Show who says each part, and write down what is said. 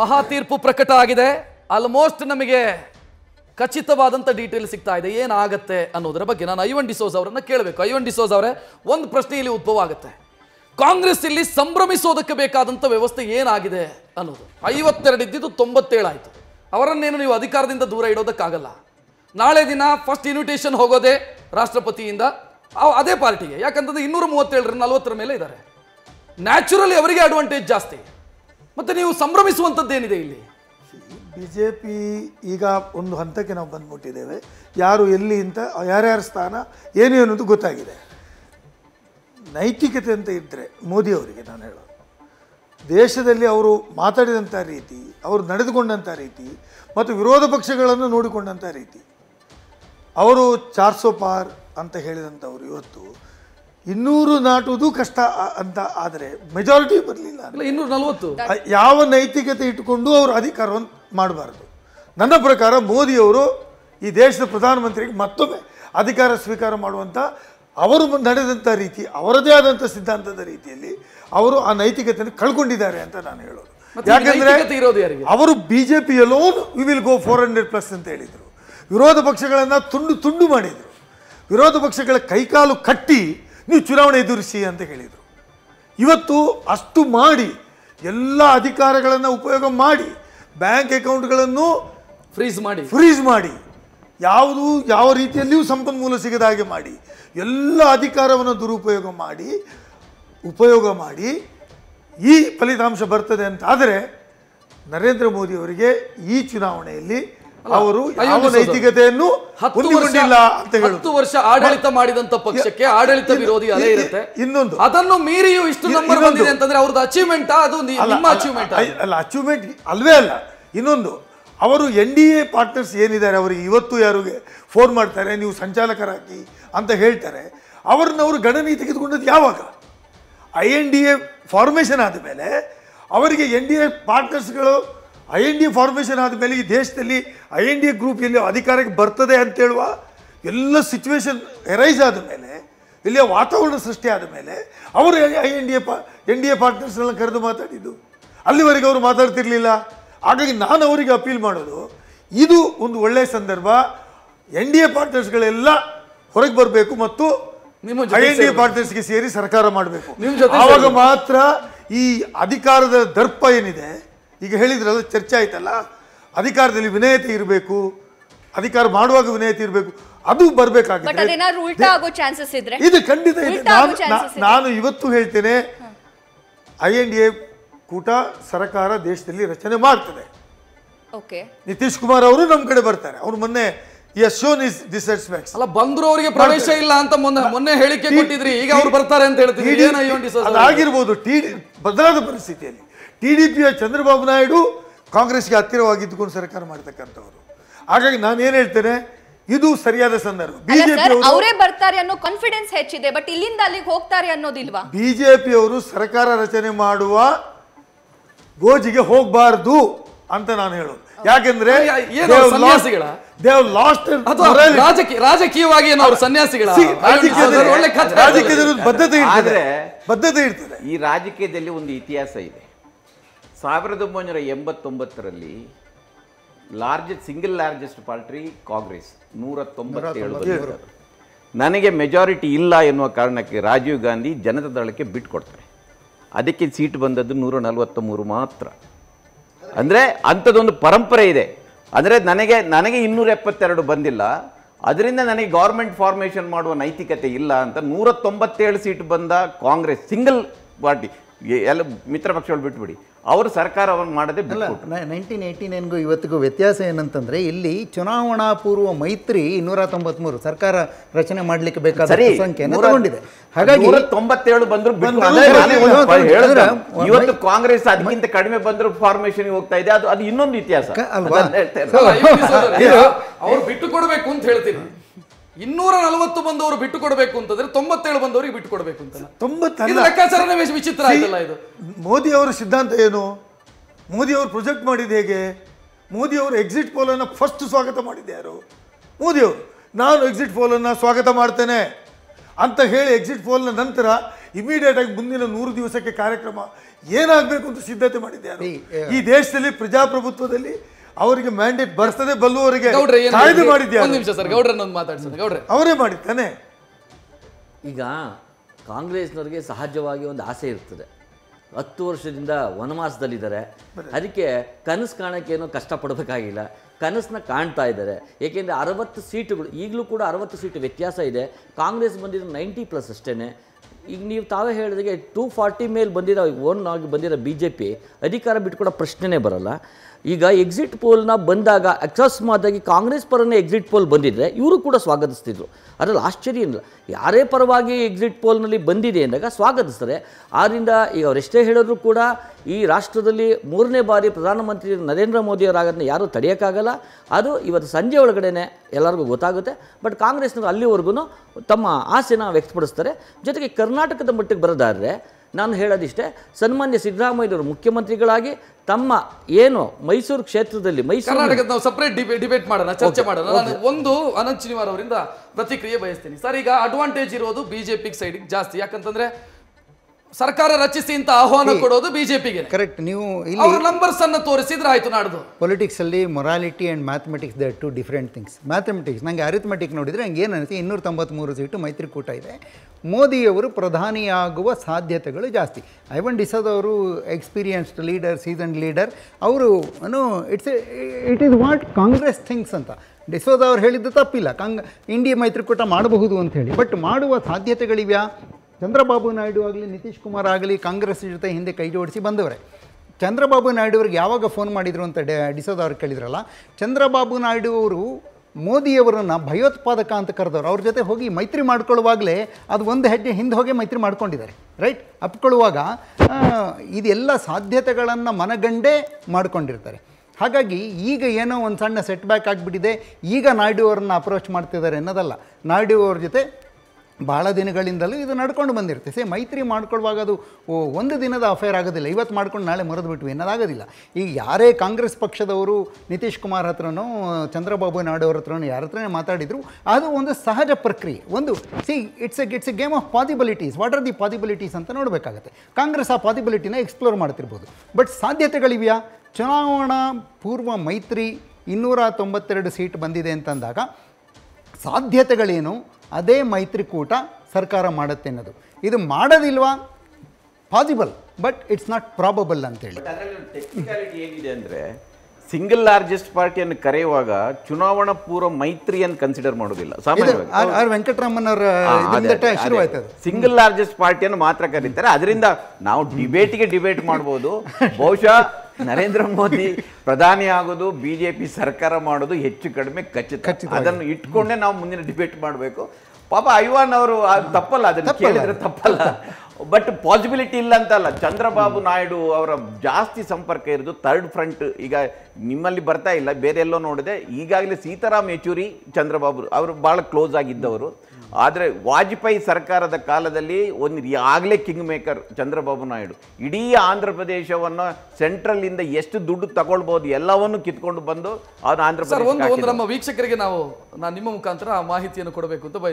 Speaker 1: ಮಹಾ ತೀರ್ಪು ಪ್ರಕಟ ಆಗಿದೆ ಆಲ್ಮೋಸ್ಟ್ ನಮಗೆ ಖಚಿತವಾದಂಥ ಡೀಟೇಲ್ ಸಿಗ್ತಾ ಇದೆ ಏನಾಗುತ್ತೆ ಅನ್ನೋದರ ಬಗ್ಗೆ ನಾನು ಐವನ್ ಡಿಸೋಸ್ ಅವರನ್ನು ಕೇಳಬೇಕು ಐವನ್ ಡಿಸೋಸ್ ಅವರೇ ಒಂದು ಪ್ರಶ್ನೆ ಇಲ್ಲಿ ಉದ್ಭವ ಆಗುತ್ತೆ ಕಾಂಗ್ರೆಸ್ ಇಲ್ಲಿ ಸಂಭ್ರಮಿಸೋದಕ್ಕೆ ಬೇಕಾದಂಥ ವ್ಯವಸ್ಥೆ ಏನಾಗಿದೆ ಅನ್ನೋದು ಐವತ್ತೆರಡು ಇದ್ದಿದ್ದು ತೊಂಬತ್ತೇಳು ಆಯಿತು ಅವರನ್ನೇನು ನೀವು ಅಧಿಕಾರದಿಂದ ದೂರ ಇಡೋದಕ್ಕಾಗಲ್ಲ ನಾಳೆ ದಿನ ಫಸ್ಟ್ ಇನ್ವಿಟೇಷನ್ ಹೋಗೋದೇ ರಾಷ್ಟ್ರಪತಿಯಿಂದ ಅದೇ ಪಾರ್ಟಿಗೆ ಯಾಕಂತಂದ್ರೆ ಇನ್ನೂರ ಮೂವತ್ತೇಳರ ನಲವತ್ತರ ಮೇಲೆ ಇದ್ದಾರೆ ನ್ಯಾಚುರಲಿ ಅವರಿಗೆ ಅಡ್ವಾಂಟೇಜ್ ಜಾಸ್ತಿ ಮತ್ತು ನೀವು ಸಂಭ್ರಮಿಸುವಂಥದ್ದೇನಿದೆ ಇಲ್ಲಿ
Speaker 2: ಬಿ ಜೆ ಪಿ ಈಗ ಒಂದು ಹಂತಕ್ಕೆ ನಾವು ಬಂದ್ಬಿಟ್ಟಿದ್ದೇವೆ ಯಾರು ಎಲ್ಲಿ ಅಂತ ಯಾರ್ಯಾರ ಸ್ಥಾನ ಏನು ಅನ್ನೋದು ಗೊತ್ತಾಗಿದೆ ನೈತಿಕತೆ ಅಂತ ಇದ್ದರೆ ಅವರಿಗೆ ನಾನು ಹೇಳೋದು ದೇಶದಲ್ಲಿ ಅವರು ಮಾತಾಡಿದಂಥ ರೀತಿ ಅವರು ನಡೆದುಕೊಂಡಂಥ ರೀತಿ ಮತ್ತು ವಿರೋಧ ಪಕ್ಷಗಳನ್ನು ನೋಡಿಕೊಂಡಂಥ ರೀತಿ ಅವರು ಚಾರ್ಸೋ ಪಾರ್ ಅಂತ ಹೇಳಿದಂಥವ್ರು ಇವತ್ತು ಇನ್ನೂರು ನಾಟುವುದು ಕಷ್ಟ ಅಂತ ಆದರೆ ಮೆಜಾರಿಟಿ ಬರಲಿಲ್ಲ ಇನ್ನೂರ ನಲವತ್ತು ಯಾವ ನೈತಿಕತೆ ಇಟ್ಟುಕೊಂಡು ಅವರು ಅಧಿಕಾರವನ್ನು ಮಾಡಬಾರ್ದು ನನ್ನ ಪ್ರಕಾರ ಮೋದಿಯವರು ಈ ದೇಶದ ಪ್ರಧಾನಮಂತ್ರಿಗೆ ಮತ್ತೊಮ್ಮೆ ಅಧಿಕಾರ ಸ್ವೀಕಾರ ಮಾಡುವಂಥ ಅವರು ನಡೆದಂಥ ರೀತಿ ಅವರದೇ ಆದಂಥ ಸಿದ್ಧಾಂತದ ರೀತಿಯಲ್ಲಿ ಅವರು ಆ ನೈತಿಕತೆಯನ್ನು ಕಳ್ಕೊಂಡಿದ್ದಾರೆ ಅಂತ ನಾನು ಹೇಳೋದು ಯಾಕೆಂದರೆ ಅವರು B J P alone we will go four hundred plus ಅಂತ ಹೇಳಿದರು ವಿರೋಧ ಪಕ್ಷಗಳನ್ನು ತುಂಡು ತುಂಡು ಮಾಡಿದರು ವಿರೋಧ ಪಕ್ಷಗಳ ಕೈಕಾಲು ಕಟ್ಟಿ ನೀವು ಚುನಾವಣೆ ಎದುರಿಸಿ ಅಂತ ಹೇಳಿದರು ಇವತ್ತು ಅಷ್ಟು ಮಾಡಿ ಎಲ್ಲ ಅಧಿಕಾರಗಳನ್ನು ಉಪಯೋಗ ಮಾಡಿ ಬ್ಯಾಂಕ್ ಅಕೌಂಟ್ಗಳನ್ನು ಫ್ರೀಸ್ ಮಾಡಿ ಫ್ರೀಸ್ ಮಾಡಿ ಯಾವುದು ಯಾವ ರೀತಿಯಲ್ಲಿಯೂ ಸಂಪನ್ಮೂಲ ಸಿಗದ ಹಾಗೆ ಮಾಡಿ ಎಲ್ಲ ಅಧಿಕಾರವನ್ನು ದುರುಪಯೋಗ ಮಾಡಿ ಉಪಯೋಗ ಮಾಡಿ ಈ ಫಲಿತಾಂಶ ಬರ್ತದೆ ಅಂತ ಆದರೆ ನರೇಂದ್ರ ಮೋದಿಯವರಿಗೆ ಈ ಚುನಾವಣೆಯಲ್ಲಿ ಅವರು ಯಾವ ನೈತಿಕತೆಯನ್ನು ಹತ್ತು ವರ್ಷ ಆಡಳಿತ ಮಾಡಿದಂತ ಪಕ್ಷಕ್ಕೆ ಆಡಳಿತ ವಿರೋಧಿ ಅದೇ ಇರುತ್ತೆ ಇನ್ನೊಂದು ಅದನ್ನು ಮೀರಿಯೂ ಇಷ್ಟು ನಂಬರ್ ಬಂದಿದೆ
Speaker 1: ಅಂತಂದ್ರೆ ಅವ್ರದ್ದು ಅಚೀವ್ಮೆಂಟ್ ಅದು ನಿಮ್ಮ ಅಚೀವ್ಮೆಂಟ್
Speaker 2: ಅಲ್ಲ ಅಚೀವ್ಮೆಂಟ್ ಅಲ್ವೇ ಅಲ್ಲ ಇನ್ನೊಂದು ಅವರು ಎನ್ ಡಿ ಎ ಪಾರ್ಟ್ನರ್ಸ್ ಏನಿದ್ದಾರೆ ಅವರು ಇವತ್ತು ಯಾರಿಗೆ ಫೋನ್ ಮಾಡ್ತಾರೆ ನೀವು ಸಂಚಾಲಕರಾಗಿ ಅಂತ ಹೇಳ್ತಾರೆ ಅವ್ರನ್ನ ಅವರು ಗಣನೆ ತೆಗೆದುಕೊಂಡದ್ದು ಯಾವಾಗ I N D A formation ಆದ ಮೇಲೆ ಅವರಿಗೆ ಎನ್ ಡಿ ಎ ಪಾರ್ಟ್ನರ್ಸ್ಗಳು ಐ ಎನ್ ಡಿ ಫಾರ್ಮೇಷನ್ ಆದಮೇಲೆ ಈ ದೇಶದಲ್ಲಿ ಐ ಎನ್ ಡಿ ಗ್ರೂಪ್ ಇಲ್ಲಿ ಅಧಿಕಾರಕ್ಕೆ ಬರ್ತದೆ ಅಂತೇಳುವ ಎಲ್ಲ ಸಿಚುವೇಶನ್ ಎರೈಸ್ ಆದ ಮೇಲೆ ಇಲ್ಲಿಯ ವಾತಾವರಣ ಸೃಷ್ಟಿ ಆದ ಮೇಲೆ ಅವರು ಐ ಎನ್ ಡಿ ಎ ಪಾ ಎನ್ ಡಿ ಎ ಪಾರ್ಟ್ನರ್ಸ್ನೆಲ್ಲ ಕರೆದು ಮಾತಾಡಿದ್ದು ಅಲ್ಲಿವರೆಗೆ ಅವರು ಮಾತಾಡ್ತಿರ್ಲಿಲ್ಲ ಹಾಗಾಗಿ ನಾನು ಅವರಿಗೆ ಅಪೀಲ್ ಮಾಡೋದು ಇದು ಒಂದು ಒಳ್ಳೆಯ ಸಂದರ್ಭ ಎನ್ ಡಿ ಎ ಪಾರ್ಟ್ನರ್ಸ್ಗಳೆಲ್ಲ ಹೊರಗೆ ಬರಬೇಕು ಮತ್ತು ನಿಮ್ಮ ಐ ಎನ್ ಡಿ ಎ ಪಾರ್ಟ್ನರ್ಸ್ಗೆ ಸೇರಿ ಸರ್ಕಾರ ಮಾಡಬೇಕು ನಿಮ್ಮ ಜೊತೆ ಆವಾಗ ಮಾತ್ರ ಈ ಅಧಿಕಾರದ ದರ್ಪ ಏನಿದೆ ಈಗ ಹೇಳಿದ್ರಲ್ಲ ಚರ್ಚೆ ಆಯ್ತಲ್ಲ ಅಧಿಕಾರದಲ್ಲಿ ವಿನಯತೆ ಇರಬೇಕು ಅಧಿಕಾರ ಮಾಡುವಾಗ ವಿನಯತೆ ಇರಬೇಕು ಅದು ಬರಬೇಕಾಗಿದೆ
Speaker 3: ಇದು ಖಂಡಿತ ಇದೆ
Speaker 2: ನಾನು ಇವತ್ತು ಹೇಳ್ತೇನೆ ಐ ಎನ್ ಡಿ ಎ ಕೂಟ ಸರ್ಕಾರ ದೇಶದಲ್ಲಿ ರಚನೆ ಮಾಡ್ತದೆ ನಿತೀಶ್ ಕುಮಾರ್ ಅವರು ನಮ್ಮ ಕಡೆ ಬರ್ತಾರೆ ಅವ್ರು ಮೊನ್ನೆ ಎಸ್ ಶೋನ್ ಇಸ್ ಅಲ್ಲ ಅವರಿಗೆ ಪ್ರವೇಶ ಇಲ್ಲ ಅಂತ ಮೊನ್ನೆ ಮೊನ್ನೆ ಹೇಳಿಕೆ ಕೊಟ್ಟಿದ್ರಿ ಈಗ ಅವ್ರು ಬರ್ತಾರೆ ಅಂತ ಹೇಳ್ತೀವಿ ಟಿ ಬದಲಾದ ಪರಿಸ್ಥಿತಿಯಲ್ಲಿ ಟಿ ಡಿ ಪಿಯ ಚಂದ್ರಬಾಬು ನಾಯ್ಡು ಕಾಂಗ್ರೆಸ್ಗೆ ಹತ್ತಿರವಾಗಿದ್ದುಕೊಂಡು ಸರ್ಕಾರ ಮಾಡ್ತಕ್ಕಂಥವ್ರು ಹಾಗಾಗಿ ನಾನೇನು ಹೇಳ್ತೇನೆ ಇದು ಸರಿಯಾದ ಸಂದರ್ಭ ಬಿಜೆಪಿ ಅವರೇ
Speaker 4: ಬರ್ತಾರೆ ಅನ್ನೋ ಕಾನ್ಫಿಡೆನ್ಸ್ ಹೆಚ್ಚಿದೆ ಬಟ್ ಇಲ್ಲಿಂದ ಅಲ್ಲಿಗೆ ಹೋಗ್ತಾರೆ ಅನ್ನೋದಿಲ್ವಾ
Speaker 2: ಅವರು ಸರ್ಕಾರ ರಚನೆ ಮಾಡುವ ಗೋಜಿಗೆ ಹೋಗಬಾರದು ಅಂತ ನಾನು ಹೇಳೋದು ಯಾಕೆಂದ್ರೆ
Speaker 1: ರಾಜಕೀಯವಾಗಿ
Speaker 2: ಬದ್ಧತೆ
Speaker 4: ಬದ್ಧತೆ ಇರ್ತದೆ ಈ ರಾಜಕೀಯದಲ್ಲಿ ಒಂದು ಇತಿಹಾಸ ಇದೆ ಸಾವಿರದ ಒಂಬೈನೂರ ಎಂಬತ್ತೊಂಬತ್ತರಲ್ಲಿ largest single largest party Congress ನೂರ ತೊಂಬತ್ತೇಳು ನನಗೆ ಮೆಜಾರಿಟಿ ಇಲ್ಲ ಎನ್ನುವ ಕಾರಣಕ್ಕೆ ರಾಜೀವ್ ಗಾಂಧಿ ಜನತಾ ದಳಕ್ಕೆ ಬಿಟ್ಕೊಡ್ತಾರೆ ಅದಕ್ಕೆ ಸೀಟ್ ಬಂದದ್ದು ನೂರ ನಲವತ್ತ ಮೂರು ಮಾತ್ರ ಅಂದರೆ ಅಂಥದ್ದೊಂದು ಪರಂಪರೆ ಇದೆ ಅಂದರೆ ನನಗೆ ನನಗೆ ಇನ್ನೂರ ಎಪ್ಪತ್ತೆರಡು ಬಂದಿಲ್ಲ ಅದರಿಂದ ನನಗೆ ಗೌರ್ಮೆಂಟ್ ಫಾರ್ಮೇಷನ್ ಮಾಡುವ ನೈತಿಕತೆ ಇಲ್ಲ ಅಂತ ನೂರ ತೊಂಬತ್ತೇಳು ಸೀಟ್ ಬಂದ ಕಾಂಗ್ರೆಸ್ ಸಿಂಗಲ್ ಪಾರ್ಟಿ ಎಲ್ಲ ಮಿತ್ರ ಪಕ್ಷಗಳು ಬಿಟ್ಬಿಡಿ ಅವರು ಸರ್ಕಾರ ಅವ್ರು ಮಾಡದೆ
Speaker 3: ನೈನ್ಟೀನ್ ಏಯ್ಟಿ ನೈನ್ಗೂ ಇವತ್ತಿಗೂ ವ್ಯತ್ಯಾಸ ಏನಂತಂದ್ರೆ ಇಲ್ಲಿ ಚುನಾವಣಾ ಪೂರ್ವ ಮೈತ್ರಿ ಇನ್ನೂರ ತೊಂಬತ್ಮೂರು ಸರ್ಕಾರ ರಚನೆ ಮಾಡಲಿಕ್ಕೆ ಬೇಕಾದ ಸಂಖ್ಯೆ ತಗೊಂಡಿದೆ ಹಾಗಾಗಿ ತೊಂಬತ್ತೇಳು ಬಂದ್ರು ಇವತ್ತು
Speaker 4: ಕಾಂಗ್ರೆಸ್ ಅದಕ್ಕಿಂತ ಕಡಿಮೆ ಬಂದ್ರು ಫಾರ್ಮೇಶನ್ ಹೋಗ್ತಾ ಇದೆ ಅದು ಅದು ಇನ್ನೊಂದು ಇತಿಹಾಸ ಅಲ್ವಾ ಬಿಟ್ಟು ಕೊಡ್ಬೇಕು ಅಂತ ಹೇಳ್ತೀನಿ
Speaker 1: ಇನ್ನೂರ ನಲವತ್ತು ಬಂದವರು ಬಿಟ್ಟು ಕೊಡಬೇಕು ಅಂತಂದ್ರೆ ತೊಂಬತ್ತೇಳು ಬಂದವರಿಗೆ ಬಿಟ್ಟು ಕೊಡಬೇಕು ಅಂತ ವಿಚಿತ್ರ ಇದು
Speaker 2: ಮೋದಿ ಅವರ ಸಿದ್ಧಾಂತ ಏನು ಮೋದಿ ಅವರು ಪ್ರೊಜೆಕ್ಟ್ ಮಾಡಿದ ಹೇಗೆ ಮೋದಿ ಅವರು ಎಕ್ಸಿಟ್ ಅನ್ನ ಫಸ್ಟ್ ಸ್ವಾಗತ ಮಾಡಿದ್ದೆ ಯಾರು ಮೋದಿ ಅವರು ನಾನು ಎಕ್ಸಿಟ್ ಪೋಲನ್ನು ಸ್ವಾಗತ ಮಾಡ್ತೇನೆ ಅಂತ ಹೇಳಿ ಎಕ್ಸಿಟ್ ಪೋಲ್ನ ನಂತರ ಇಮಿಡಿಯೇಟ್ ಆಗಿ ಮುಂದಿನ ನೂರು ದಿವಸಕ್ಕೆ ಕಾರ್ಯಕ್ರಮ ಏನಾಗಬೇಕು ಅಂತ ಸಿದ್ಧತೆ ಯಾರು ಈ ದೇಶದಲ್ಲಿ ಪ್ರಜಾಪ್ರಭುತ್ವದಲ್ಲಿ ಅವರಿಗೆ ಮ್ಯಾಂಡೇಟ್ ಬರ್ತದೆ ಬಲ್ಲುವವರಿಗೆ ಕಾಯ್ದೆ ಮಾಡಿದ್ಯಾ
Speaker 1: ಒಂದು
Speaker 4: ಅವರೇ ಈಗ ಕಾಂಗ್ರೆಸ್ನವ್ರಿಗೆ ಸಹಜವಾಗಿ ಒಂದು ಆಸೆ ಇರ್ತದೆ ಹತ್ತು ವರ್ಷದಿಂದ ವನವಾಸದಲ್ಲಿದ್ದಾರೆ ಅದಕ್ಕೆ ಕನಸು ಕಾಣೋಕ್ಕೆ ಏನೋ ಕಷ್ಟಪಡಬೇಕಾಗಿಲ್ಲ ಕನಸನ್ನ ಕಾಣ್ತಾ ಇದ್ದಾರೆ ಏಕೆಂದರೆ ಅರವತ್ತು ಸೀಟುಗಳು ಈಗಲೂ ಕೂಡ ಅರವತ್ತು ಸೀಟು ವ್ಯತ್ಯಾಸ ಇದೆ ಕಾಂಗ್ರೆಸ್ ಬಂದಿರೋ ನೈಂಟಿ ಪ್ಲಸ್ ಅಷ್ಟೇ ಈಗ ನೀವು ತಾವೇ ಹೇಳಿದಾಗೆ ಟೂ ಫಾರ್ಟಿ ಮೇಲೆ ಬಂದಿರೋ ಓನ್ ಆಗಿ ಬಂದಿರೋ ಬಿ ಜೆ ಪಿ ಅಧಿಕಾರ ಬಿಟ್ಕೊಡೋ ಪ್ರಶ್ನೆನೇ ಬರಲ್ಲ ಈಗ ಎಕ್ಸಿಟ್ ಪೋಲ್ನ ಬಂದಾಗ ಅಕಸ್ಮಾತಾಗಿ ಕಾಂಗ್ರೆಸ್ ಪರನೇ ಎಕ್ಸಿಟ್ ಪೋಲ್ ಬಂದಿದ್ದರೆ ಇವರು ಕೂಡ ಸ್ವಾಗತಿಸ್ತಿದ್ರು ಅದರಲ್ಲಿ ಆಶ್ಚರ್ಯ ಇಲ್ಲ ಯಾರೇ ಪರವಾಗಿ ಎಕ್ಸಿಟ್ ಪೋಲ್ನಲ್ಲಿ ಬಂದಿದೆ ಅಂದಾಗ ಸ್ವಾಗತಿಸ್ತಾರೆ ಆದ್ದರಿಂದ ಈಗ ಅವರೆಷ್ಟೇ ಹೇಳಿದ್ರು ಕೂಡ ಈ ರಾಷ್ಟ್ರದಲ್ಲಿ ಮೂರನೇ ಬಾರಿ ಪ್ರಧಾನಮಂತ್ರಿ ನರೇಂದ್ರ ಮೋದಿಯವರಾಗೋದನ್ನ ಯಾರೂ ತಡೆಯೋಕ್ಕಾಗಲ್ಲ ಅದು ಇವತ್ತು ಸಂಜೆ ಒಳಗಡೆನೆ ಎಲ್ಲರಿಗೂ ಗೊತ್ತಾಗುತ್ತೆ ಬಟ್ ಕಾಂಗ್ರೆಸ್ನವರು ಅಲ್ಲಿವರೆಗೂ ತಮ್ಮ ಆಸೆನ ವ್ಯಕ್ತಪಡಿಸ್ತಾರೆ ಜೊತೆಗೆ ಕರ್ನಾಟಕದ ಮಟ್ಟಿಗೆ ಬರೋದಾದರೆ ನಾನು ಹೇಳೋದಿಷ್ಟೇ ಸನ್ಮಾನ್ಯ ಸಿದ್ದರಾಮಯ್ಯವರು ಮುಖ್ಯಮಂತ್ರಿಗಳಾಗಿ ತಮ್ಮ ಏನು ಮೈಸೂರು ಕ್ಷೇತ್ರದಲ್ಲಿ ಮೈಸೂರು ಸಪ್ರೇಟ್ ನಾವು ಸಪರೇಟ್ ಡಿಬೇಟ್ ಮಾಡೋಣ ಚರ್ಚೆ ಮಾಡೋಣ ಒಂದು ಅನಂತ್
Speaker 1: ಶನಿವಾರ್ ಅವರಿಂದ ಪ್ರತಿಕ್ರಿಯೆ ಬಯಸ್ತೀನಿ ಸರ್ ಈಗ ಅಡ್ವಾಂಟೇಜ್ ಇರೋದು ಬಿಜೆಪಿ ಸೈಡಿಗೆ ಜಾಸ್ತಿ ಯಾಕಂತಂದ್ರೆ ಸರ್ಕಾರ ರಚಿಸಿ ಅಂತ ಆಹ್ವಾನ ಕೊಡೋದು ಬಿಜೆಪಿಗೆ ಕರೆಕ್ಟ್ ನೀವು ಅವ್ರ ನಂಬರ್ಸ್ ಅನ್ನು ತೋರಿಸಿದ್ರೆ ಆಯ್ತು ನಾಡ್ದು
Speaker 3: ಪೊಲಿಟಿಕ್ಸ್ ಅಲ್ಲಿ morality and mathematics that two different things mathematics ನಂಗೆ ಅರಿಥಮೆಟಿಕ್ ನೋಡಿದ್ರೆ ಹಂಗೆ ಏನು ಅನಿಸಿ ಇನ್ನೂರ ತೊಂಬತ್ಮೂರು ಸೀಟು ಮೈತ್ರಿಕೂಟ ಇದೆ ಮೋದಿಯವರು ಪ್ರಧಾನಿಯಾಗುವ ಸಾಧ್ಯತೆಗಳು ಜಾಸ್ತಿ ಐವನ್ ಡಿಸೋದ್ ಅವರು ಎಕ್ಸ್ಪೀರಿಯನ್ಸ್ಡ್ ಲೀಡರ್ ಸೀಸನ್ ಲೀಡರ್ ಅವರು it's it is what Congress things ಅಂತ ಡಿಸೋದ್ ಅವ್ರು ಹೇಳಿದ್ದು ತಪ್ಪಿಲ್ಲ ಕಾಂಗ್ ಇಂಡಿಯಾ ಮೈತ್ರಿಕೂಟ ಮಾಡಬಹುದು ಅಂತ ಹೇಳಿ ಬಟ್ ಮಾಡುವ ಸಾಧ್ಯತೆಗಳಿವ್ಯಾ ಚಂದ್ರಬಾಬು ನಾಯ್ಡು ಆಗಲಿ ನಿತೀಶ್ ಕುಮಾರ್ ಆಗಲಿ ಕಾಂಗ್ರೆಸ್ ಜೊತೆ ಹಿಂದೆ ಕೈ ಜೋಡಿಸಿ ಬಂದವರೇ ಚಂದ್ರಬಾಬು ನಾಯ್ಡು ಅವ್ರಿಗೆ ಯಾವಾಗ ಫೋನ್ ಮಾಡಿದರು ಅಂತ ಡಿಸೋದ ಅವ್ರಿಗೆ ಕೇಳಿದ್ರಲ್ಲ ಚಂದ್ರಬಾಬು ನಾಯ್ಡು ಅವರು ಮೋದಿಯವರನ್ನು ಭಯೋತ್ಪಾದಕ ಅಂತ ಕರೆದವರು ಅವ್ರ ಜೊತೆ ಹೋಗಿ ಮೈತ್ರಿ ಮಾಡ್ಕೊಳ್ಳುವಾಗಲೇ ಅದು ಒಂದು ಹೆಜ್ಜೆ ಹಿಂದೆ ಹೋಗಿ ಮೈತ್ರಿ ಮಾಡ್ಕೊಂಡಿದ್ದಾರೆ ರೈಟ್ ಅಪ್ಕೊಳ್ಳುವಾಗ ಇದೆಲ್ಲ ಸಾಧ್ಯತೆಗಳನ್ನು ಮನಗಂಡೇ ಮಾಡ್ಕೊಂಡಿರ್ತಾರೆ ಹಾಗಾಗಿ ಈಗ ಏನೋ ಒಂದು ಸಣ್ಣ ಸೆಟ್ ಬ್ಯಾಕ್ ಆಗಿಬಿಟ್ಟಿದೆ ಈಗ ನಾಯ್ಡು ಅವರನ್ನು ಅಪ್ರೋಚ್ ಮಾಡ್ತಿದ್ದಾರೆ ಅನ್ನೋದಲ್ಲ ನಾಯ್ಡು ಅವ್ರ ಜೊತೆ ಭಾಳ ದಿನಗಳಿಂದಲೂ ಇದು ನಡ್ಕೊಂಡು ಬಂದಿರುತ್ತೆ ಸೇ ಮೈತ್ರಿ ಮಾಡ್ಕೊಳ್ಳುವಾಗ ಅದು ಒಂದು ದಿನದ ಅಫೇರ್ ಆಗೋದಿಲ್ಲ ಇವತ್ತು ಮಾಡ್ಕೊಂಡು ನಾಳೆ ಮರೆದು ಬಿಟ್ವಿ ಅನ್ನೋದಾಗೋದಿಲ್ಲ ಈಗ ಯಾರೇ ಕಾಂಗ್ರೆಸ್ ಪಕ್ಷದವರು ನಿತೀಶ್ ಕುಮಾರ್ ಹತ್ರನೋ ಚಂದ್ರಬಾಬು ನಾಯ್ಡು ಅವ್ರ ಹತ್ರನೋ ಯಾರ ಹತ್ರನೇ ಮಾತಾಡಿದ್ರು ಅದು ಒಂದು ಸಹಜ ಪ್ರಕ್ರಿಯೆ ಒಂದು see it's a it's a game of possibilities what are the possibilities ಅಂತ ನೋಡಬೇಕಾಗತ್ತೆ ಕಾಂಗ್ರೆಸ್ ಆ ಪಾಸಿಬಿಲಿಟಿನ ಎಕ್ಸ್ಪ್ಲೋರ್ ಮಾಡ್ತಿರ್ಬೋದು ಬಟ್ ಸಾಧ್ಯತೆಗಳಿವೆಯಾ ಚುನಾವಣಾ ಪೂರ್ವ ಮೈತ್ರಿ ಇನ್ನೂರ ತೊಂಬತ್ತೆರಡು ಸೀಟ್ ಬಂದಿದೆ ಅಂತಂದಾಗ ಸಾಧ್ಯತೆಗಳೇನು ಅದೇ ಮೈತ್ರಿಕೂಟ ಸರ್ಕಾರ ಮಾಡುತ್ತೆ ಅನ್ನೋದು ಇದು ಮಾಡೋದಿಲ್ವಾ possible but it's not probable ಅಂತೇಳಿ
Speaker 4: ಟೆಕ್ನಿಕಾಲಿಟಿ ಏನಿದೆ ಅಂದರೆ ಸಿಂಗಲ್ ಲಾರ್ಜೆಸ್ಟ್ ಪಾರ್ಟಿಯನ್ನು ಕರೆಯುವಾಗ ಚುನಾವಣಾ ಪೂರ್ವ ಮೈತ್ರಿಯನ್ನು ಕನ್ಸಿಡರ್ ಮಾಡೋದಿಲ್ಲ ಸಾಮಾನ್ಯವಾಗಿ ಸಿಂಗಲ್ ಲಾರ್ಜೆಸ್ಟ್ ಪಾರ್ಟಿಯನ್ನು ಮಾತ್ರ ಕರೀತಾರೆ ಅದರಿಂದ ನಾವು ಡಿಬೇಟ್ಗೆ ಡಿಬೇಟ್ ಮಾಡ್ಬೋದು ಬಹುಶಃ ನರೇಂದ್ರ ಮೋದಿ ಪ್ರಧಾನಿ ಆಗೋದು ಬಿ ಜೆ ಪಿ ಸರ್ಕಾರ ಮಾಡೋದು ಹೆಚ್ಚು ಕಡಿಮೆ ಖಚಿತ ಅದನ್ನು ಇಟ್ಕೊಂಡೇ ನಾವು ಮುಂದಿನ ಡಿಬೇಟ್ ಮಾಡಬೇಕು ಪಾಪ ಐವಾನ್ ಅವರು ತಪ್ಪಲ್ಲ ಅದನ್ನು ಕೇಳಿದ್ರೆ ತಪ್ಪಲ್ಲ ಬಟ್ ಪಾಸಿಬಿಲಿಟಿ ಇಲ್ಲ ಅಂತಲ್ಲ ಚಂದ್ರಬಾಬು ನಾಯ್ಡು ಅವರ ಜಾಸ್ತಿ ಸಂಪರ್ಕ ಇರೋದು ಥರ್ಡ್ ಫ್ರಂಟ್ ಈಗ ನಿಮ್ಮಲ್ಲಿ ಬರ್ತಾ ಇಲ್ಲ ಬೇರೆ ಎಲ್ಲೋ ನೋಡಿದೆ ಈಗಾಗಲೇ ಸೀತಾರಾಮ್ ಯೆಚೂರಿ ಚಂದ್ರಬಾಬು ಅವರು ಭಾಳ ಕ್ಲೋಸ್ ಆಗಿದ್ದವರು ಆದರೆ ವಾಜಪೇಯಿ ಸರ್ಕಾರದ ಕಾಲದಲ್ಲಿ ಒಂದು ಆಗಲೇ ಕಿಂಗ್ ಮೇಕರ್ ಚಂದ್ರಬಾಬು ನಾಯ್ಡು ಇಡೀ ಆಂಧ್ರ ಪ್ರದೇಶವನ್ನು ಇಂದ ಎಷ್ಟು ದುಡ್ಡು ತಗೊಳ್ಬೋದು ಎಲ್ಲವನ್ನು ಕಿತ್ಕೊಂಡು ಬಂದು ಅದು ಆಂಧ್ರ ಪ್ರದೇಶ ನಮ್ಮ
Speaker 1: ವೀಕ್ಷಕರಿಗೆ ನಾವು ನಾನು ನಿಮ್ಮ ಮುಖಾಂತರ ಮಾಹಿತಿಯನ್ನು ಕೊಡಬೇಕು ಅಂತ